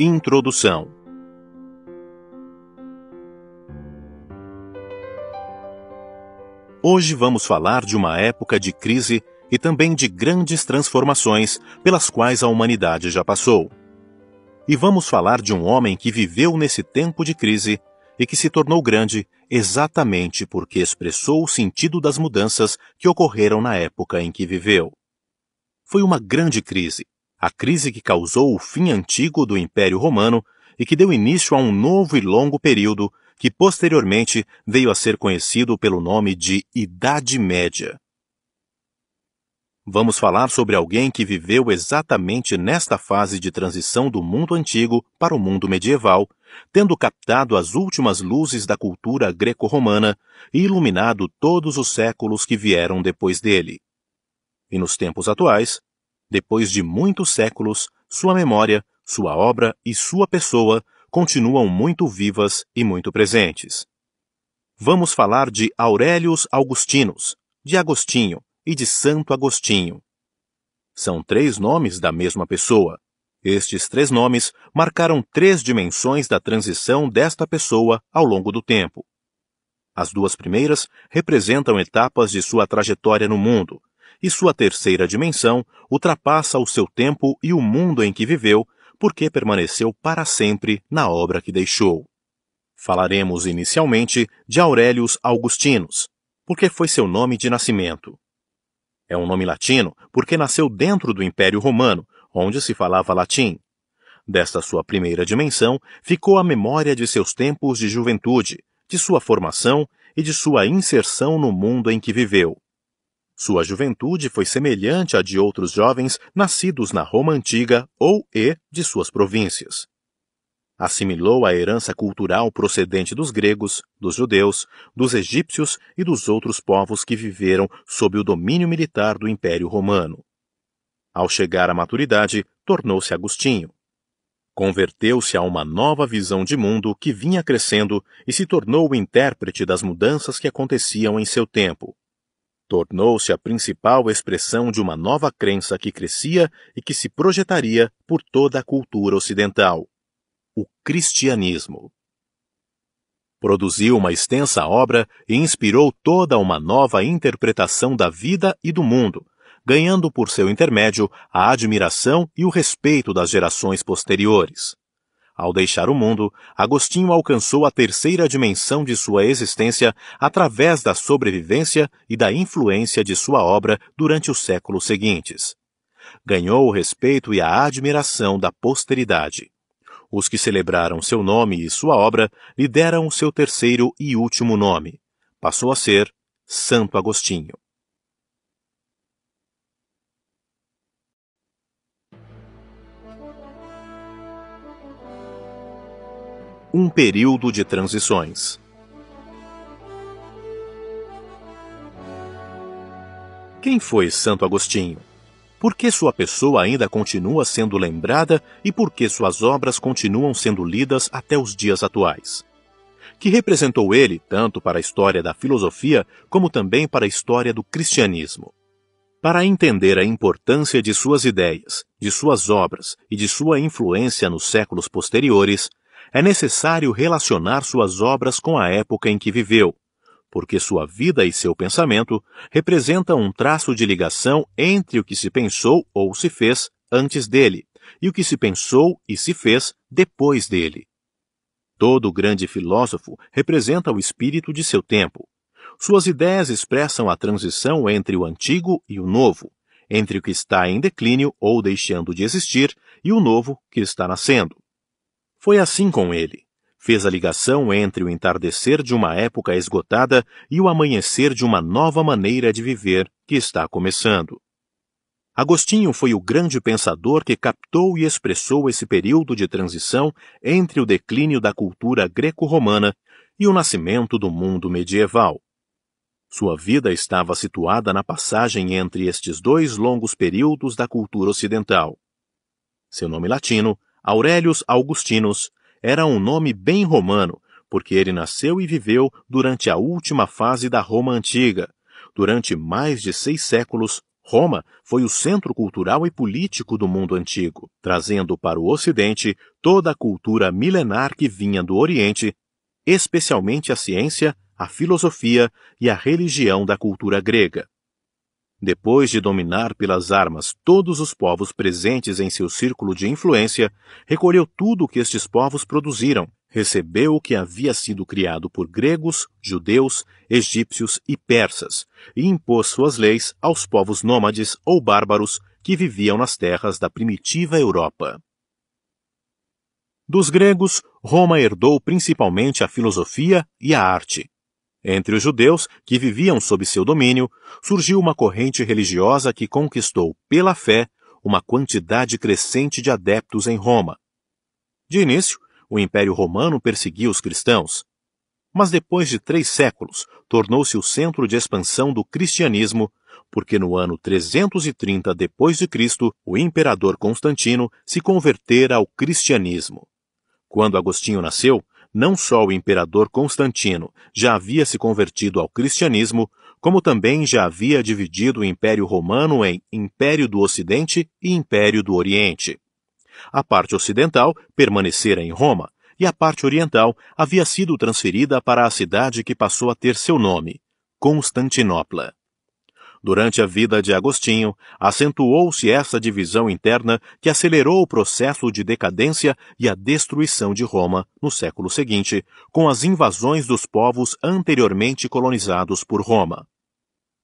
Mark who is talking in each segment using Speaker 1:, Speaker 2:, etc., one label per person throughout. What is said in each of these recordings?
Speaker 1: Introdução Hoje vamos falar de uma época de crise e também de grandes transformações pelas quais a humanidade já passou. E vamos falar de um homem que viveu nesse tempo de crise e que se tornou grande exatamente porque expressou o sentido das mudanças que ocorreram na época em que viveu. Foi uma grande crise, a crise que causou o fim antigo do Império Romano e que deu início a um novo e longo período que posteriormente veio a ser conhecido pelo nome de Idade Média. Vamos falar sobre alguém que viveu exatamente nesta fase de transição do mundo antigo para o mundo medieval, tendo captado as últimas luzes da cultura greco-romana e iluminado todos os séculos que vieram depois dele. E nos tempos atuais, depois de muitos séculos, sua memória, sua obra e sua pessoa continuam muito vivas e muito presentes. Vamos falar de Aurélios Augustinus, de Agostinho e de Santo Agostinho. São três nomes da mesma pessoa. Estes três nomes marcaram três dimensões da transição desta pessoa ao longo do tempo. As duas primeiras representam etapas de sua trajetória no mundo, e sua terceira dimensão ultrapassa o seu tempo e o mundo em que viveu, porque permaneceu para sempre na obra que deixou. Falaremos inicialmente de Aurelius Augustinus, porque foi seu nome de nascimento. É um nome latino porque nasceu dentro do Império Romano, onde se falava latim. Desta sua primeira dimensão ficou a memória de seus tempos de juventude, de sua formação e de sua inserção no mundo em que viveu. Sua juventude foi semelhante à de outros jovens nascidos na Roma antiga ou e de suas províncias. Assimilou a herança cultural procedente dos gregos, dos judeus, dos egípcios e dos outros povos que viveram sob o domínio militar do Império Romano. Ao chegar à maturidade, tornou-se Agostinho. Converteu-se a uma nova visão de mundo que vinha crescendo e se tornou o intérprete das mudanças que aconteciam em seu tempo, tornou-se a principal expressão de uma nova crença que crescia e que se projetaria por toda a cultura ocidental: o cristianismo. Produziu uma extensa obra e inspirou toda uma nova interpretação da vida e do mundo, ganhando por seu intermédio a admiração e o respeito das gerações posteriores. Ao deixar o mundo, Agostinho alcançou a terceira dimensão de sua existência através da sobrevivência e da influência de sua obra durante os séculos seguintes. Ganhou o respeito e a admiração da posteridade. Os que celebraram seu nome e sua obra lhe deram seu terceiro e último nome. Passou a ser Santo Agostinho. um período de transições. Quem foi Santo Agostinho? Por que sua pessoa ainda continua sendo lembrada e por que suas obras continuam sendo lidas até os dias atuais? Que representou ele tanto para a história da filosofia como também para a história do cristianismo? Para entender a importância de suas ideias, de suas obras e de sua influência nos séculos posteriores, é necessário relacionar suas obras com a época em que viveu, porque sua vida e seu pensamento representam um traço de ligação entre o que se pensou ou se fez antes dele e o que se pensou e se fez depois dele. Todo grande filósofo representa o espírito de seu tempo. Suas ideias expressam a transição entre o antigo e o novo, entre o que está em declínio ou deixando de existir e o novo que está nascendo. Foi assim com ele. Fez a ligação entre o entardecer de uma época esgotada e o amanhecer de uma nova maneira de viver que está começando. Agostinho foi o grande pensador que captou e expressou esse período de transição entre o declínio da cultura greco-romana e o nascimento do mundo medieval. Sua vida estava situada na passagem entre estes dois longos períodos da cultura ocidental. Seu nome latino Aurelius Augustinus era um nome bem romano, porque ele nasceu e viveu durante a última fase da Roma antiga. Durante mais de seis séculos, Roma foi o centro cultural e político do mundo antigo, trazendo para o Ocidente toda a cultura milenar que vinha do Oriente, especialmente a ciência, a filosofia e a religião da cultura grega. Depois de dominar pelas armas todos os povos presentes em seu círculo de influência, recolheu tudo o que estes povos produziram, recebeu o que havia sido criado por gregos, judeus, egípcios e persas, e impôs suas leis aos povos nômades ou bárbaros que viviam nas terras da primitiva Europa. Dos gregos, Roma herdou principalmente a filosofia e a arte, entre os judeus, que viviam sob seu domínio, surgiu uma corrente religiosa que conquistou, pela fé, uma quantidade crescente de adeptos em Roma. De início, o Império Romano perseguia os cristãos. Mas depois de três séculos, tornou-se o centro de expansão do cristianismo, porque no ano 330 d.C., o imperador Constantino se convertera ao cristianismo. Quando Agostinho nasceu, não só o imperador Constantino já havia se convertido ao cristianismo, como também já havia dividido o Império Romano em Império do Ocidente e Império do Oriente. A parte ocidental permanecera em Roma, e a parte oriental havia sido transferida para a cidade que passou a ter seu nome, Constantinopla. Durante a vida de Agostinho, acentuou-se essa divisão interna que acelerou o processo de decadência e a destruição de Roma no século seguinte, com as invasões dos povos anteriormente colonizados por Roma.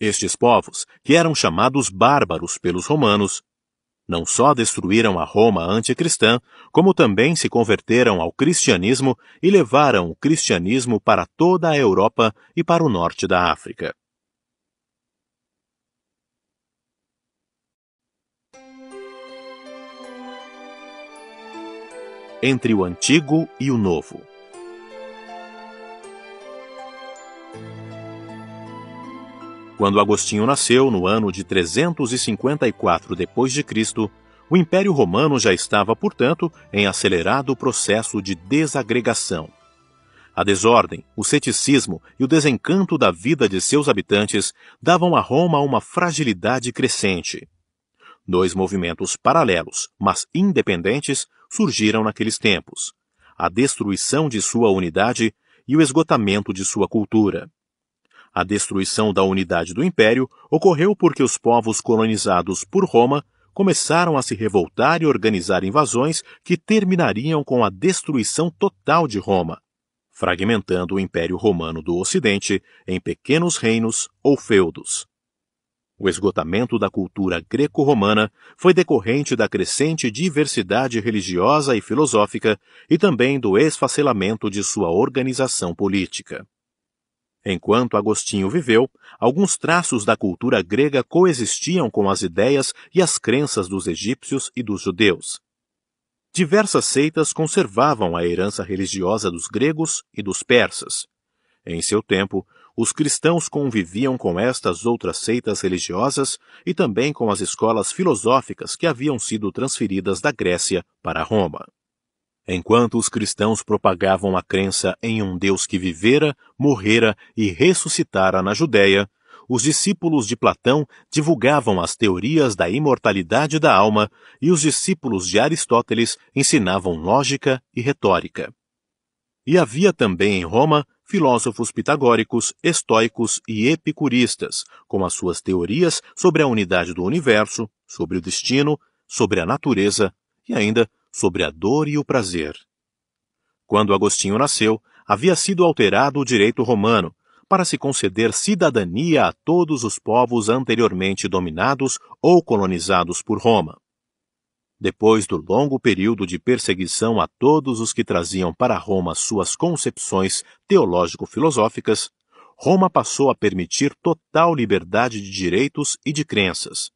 Speaker 1: Estes povos, que eram chamados bárbaros pelos romanos, não só destruíram a Roma anticristã, como também se converteram ao cristianismo e levaram o cristianismo para toda a Europa e para o norte da África. entre o Antigo e o Novo. Quando Agostinho nasceu no ano de 354 d.C., o Império Romano já estava, portanto, em acelerado processo de desagregação. A desordem, o ceticismo e o desencanto da vida de seus habitantes davam a Roma uma fragilidade crescente. Dois movimentos paralelos, mas independentes, surgiram naqueles tempos, a destruição de sua unidade e o esgotamento de sua cultura. A destruição da unidade do império ocorreu porque os povos colonizados por Roma começaram a se revoltar e organizar invasões que terminariam com a destruição total de Roma, fragmentando o Império Romano do Ocidente em pequenos reinos ou feudos. O esgotamento da cultura greco-romana foi decorrente da crescente diversidade religiosa e filosófica e também do esfacelamento de sua organização política. Enquanto Agostinho viveu, alguns traços da cultura grega coexistiam com as ideias e as crenças dos egípcios e dos judeus. Diversas seitas conservavam a herança religiosa dos gregos e dos persas. Em seu tempo, os cristãos conviviam com estas outras seitas religiosas e também com as escolas filosóficas que haviam sido transferidas da Grécia para Roma. Enquanto os cristãos propagavam a crença em um Deus que vivera, morrera e ressuscitara na Judéia, os discípulos de Platão divulgavam as teorias da imortalidade da alma e os discípulos de Aristóteles ensinavam lógica e retórica. E havia também em Roma filósofos pitagóricos, estoicos e epicuristas, com as suas teorias sobre a unidade do universo, sobre o destino, sobre a natureza e ainda sobre a dor e o prazer. Quando Agostinho nasceu, havia sido alterado o direito romano para se conceder cidadania a todos os povos anteriormente dominados ou colonizados por Roma depois do longo período de perseguição a todos os que traziam para Roma suas concepções teológico-filosóficas, Roma passou a permitir total liberdade de direitos e de crenças.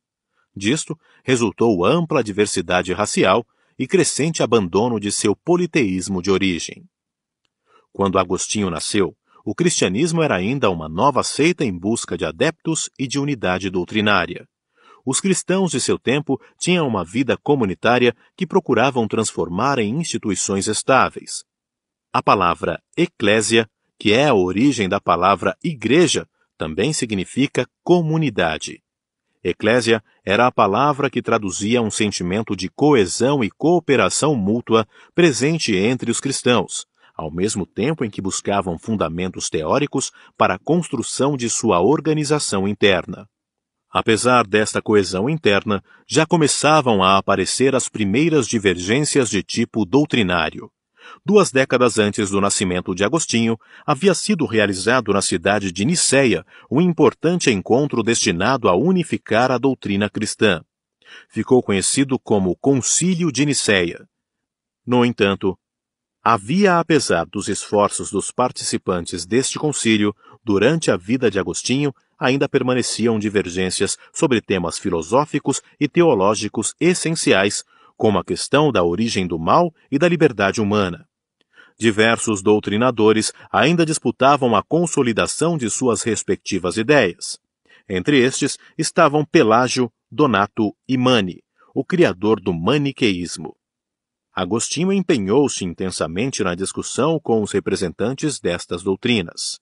Speaker 1: Disto resultou ampla diversidade racial e crescente abandono de seu politeísmo de origem. Quando Agostinho nasceu, o cristianismo era ainda uma nova seita em busca de adeptos e de unidade doutrinária. Os cristãos de seu tempo tinham uma vida comunitária que procuravam transformar em instituições estáveis. A palavra eclésia, que é a origem da palavra igreja, também significa comunidade. Eclésia era a palavra que traduzia um sentimento de coesão e cooperação mútua presente entre os cristãos, ao mesmo tempo em que buscavam fundamentos teóricos para a construção de sua organização interna. Apesar desta coesão interna, já começavam a aparecer as primeiras divergências de tipo doutrinário. Duas décadas antes do nascimento de Agostinho, havia sido realizado na cidade de Niceia um importante encontro destinado a unificar a doutrina cristã. Ficou conhecido como Concílio de Niceia. No entanto, havia, apesar dos esforços dos participantes deste concílio, durante a vida de Agostinho, ainda permaneciam divergências sobre temas filosóficos e teológicos essenciais, como a questão da origem do mal e da liberdade humana. Diversos doutrinadores ainda disputavam a consolidação de suas respectivas ideias. Entre estes estavam Pelágio, Donato e Mani, o criador do maniqueísmo. Agostinho empenhou-se intensamente na discussão com os representantes destas doutrinas.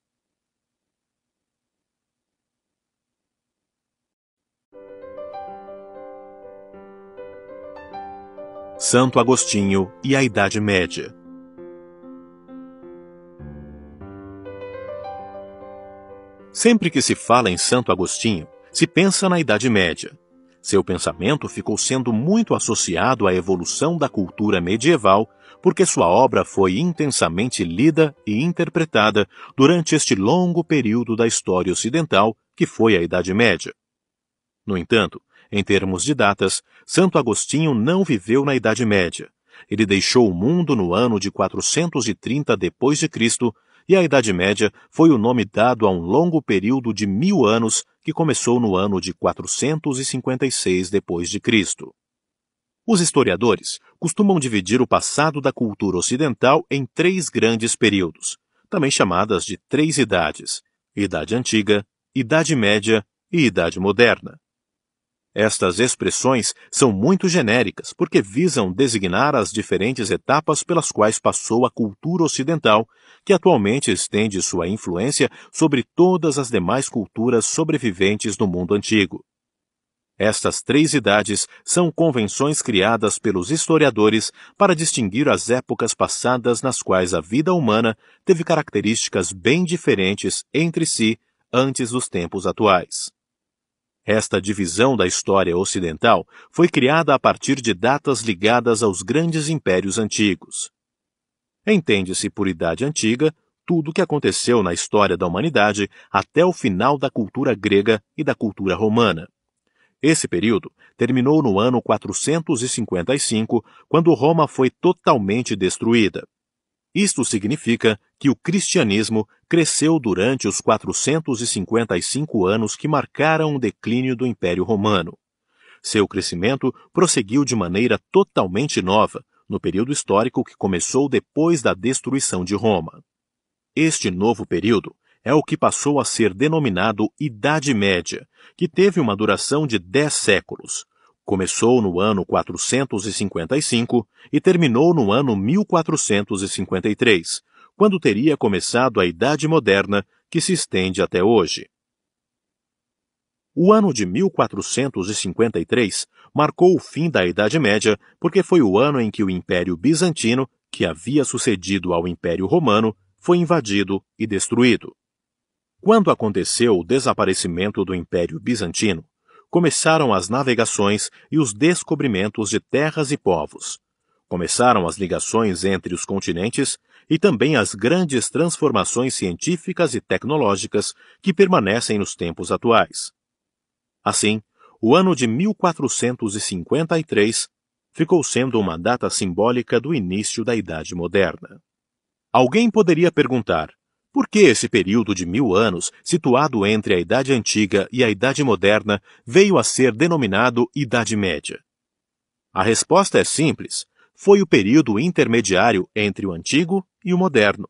Speaker 1: Santo Agostinho e a Idade Média. Sempre que se fala em Santo Agostinho, se pensa na Idade Média. Seu pensamento ficou sendo muito associado à evolução da cultura medieval, porque sua obra foi intensamente lida e interpretada durante este longo período da história ocidental, que foi a Idade Média. No entanto, em termos de datas, Santo Agostinho não viveu na Idade Média. Ele deixou o mundo no ano de 430 depois de Cristo, e a Idade Média foi o nome dado a um longo período de mil anos que começou no ano de 456 depois de Cristo. Os historiadores costumam dividir o passado da cultura ocidental em três grandes períodos, também chamadas de três idades: Idade Antiga, Idade Média e Idade Moderna. Estas expressões são muito genéricas porque visam designar as diferentes etapas pelas quais passou a cultura ocidental, que atualmente estende sua influência sobre todas as demais culturas sobreviventes do mundo antigo. Estas três idades são convenções criadas pelos historiadores para distinguir as épocas passadas nas quais a vida humana teve características bem diferentes entre si antes dos tempos atuais. Esta divisão da história ocidental foi criada a partir de datas ligadas aos grandes impérios antigos. Entende-se por idade antiga tudo o que aconteceu na história da humanidade até o final da cultura grega e da cultura romana. Esse período terminou no ano 455, quando Roma foi totalmente destruída. Isto significa que o cristianismo cresceu durante os 455 anos que marcaram o declínio do Império Romano. Seu crescimento prosseguiu de maneira totalmente nova, no período histórico que começou depois da destruição de Roma. Este novo período é o que passou a ser denominado Idade Média, que teve uma duração de 10 séculos. Começou no ano 455 e terminou no ano 1453, quando teria começado a Idade Moderna, que se estende até hoje. O ano de 1453 marcou o fim da Idade Média porque foi o ano em que o Império Bizantino, que havia sucedido ao Império Romano, foi invadido e destruído. Quando aconteceu o desaparecimento do Império Bizantino, começaram as navegações e os descobrimentos de terras e povos. Começaram as ligações entre os continentes e também as grandes transformações científicas e tecnológicas que permanecem nos tempos atuais. Assim, o ano de 1453 ficou sendo uma data simbólica do início da Idade Moderna. Alguém poderia perguntar: por que esse período de mil anos, situado entre a Idade Antiga e a Idade Moderna, veio a ser denominado Idade Média? A resposta é simples foi o período intermediário entre o antigo e o moderno.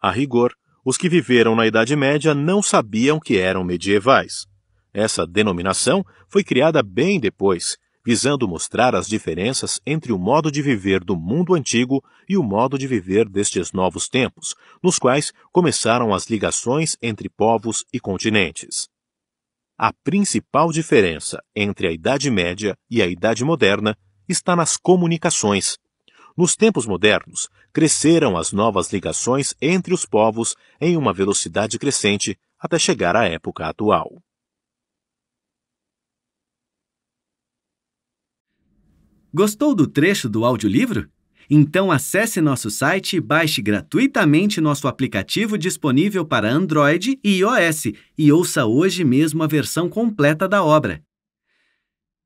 Speaker 1: A rigor, os que viveram na Idade Média não sabiam que eram medievais. Essa denominação foi criada bem depois, visando mostrar as diferenças entre o modo de viver do mundo antigo e o modo de viver destes novos tempos, nos quais começaram as ligações entre povos e continentes. A principal diferença entre a Idade Média e a Idade Moderna está nas comunicações. Nos tempos modernos, cresceram as novas ligações entre os povos em uma velocidade crescente até chegar à época atual. Gostou do trecho do audiolivro? Então acesse nosso site e baixe gratuitamente nosso aplicativo disponível para Android e iOS e ouça hoje mesmo a versão completa da obra.